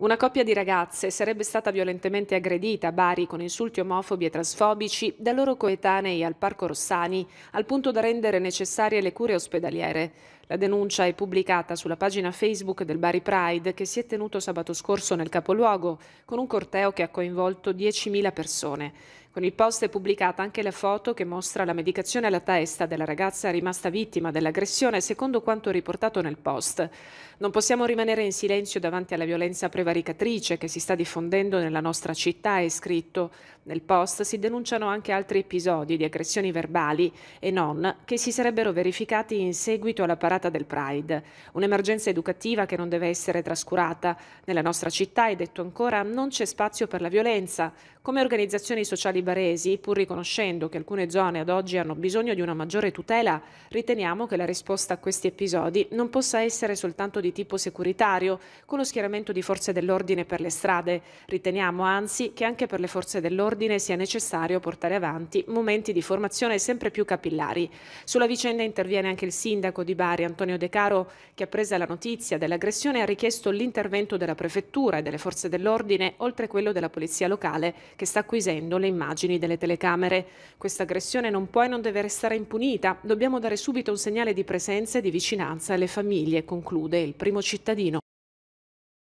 Una coppia di ragazze sarebbe stata violentemente aggredita a Bari con insulti omofobi e trasfobici da loro coetanei al Parco Rossani, al punto da rendere necessarie le cure ospedaliere. La denuncia è pubblicata sulla pagina Facebook del Bari Pride che si è tenuto sabato scorso nel capoluogo, con un corteo che ha coinvolto 10.000 persone. Con il post è pubblicata anche la foto che mostra la medicazione alla testa della ragazza rimasta vittima dell'aggressione, secondo quanto riportato nel post. Non possiamo rimanere in silenzio davanti alla violenza prevaricatrice che si sta diffondendo nella nostra città, è scritto. Nel post si denunciano anche altri episodi di aggressioni verbali e non che si sarebbero verificati in seguito alla parata del Pride. Un'emergenza educativa che non deve essere trascurata. Nella nostra città, è detto ancora, non c'è spazio per la violenza. Come organizzazioni sociali comunali baresi, pur riconoscendo che alcune zone ad oggi hanno bisogno di una maggiore tutela, riteniamo che la risposta a questi episodi non possa essere soltanto di tipo securitario, con lo schieramento di forze dell'ordine per le strade. Riteniamo anzi che anche per le forze dell'ordine sia necessario portare avanti momenti di formazione sempre più capillari. Sulla vicenda interviene anche il sindaco di Bari, Antonio De Caro, che ha presa la notizia dell'aggressione e ha richiesto l'intervento della prefettura e delle forze dell'ordine, oltre a quello della polizia locale, che sta acquisendo le immagini immagini delle telecamere. Questa aggressione non può e non deve restare impunita. Dobbiamo dare subito un segnale di presenza e di vicinanza alle famiglie, conclude il primo cittadino.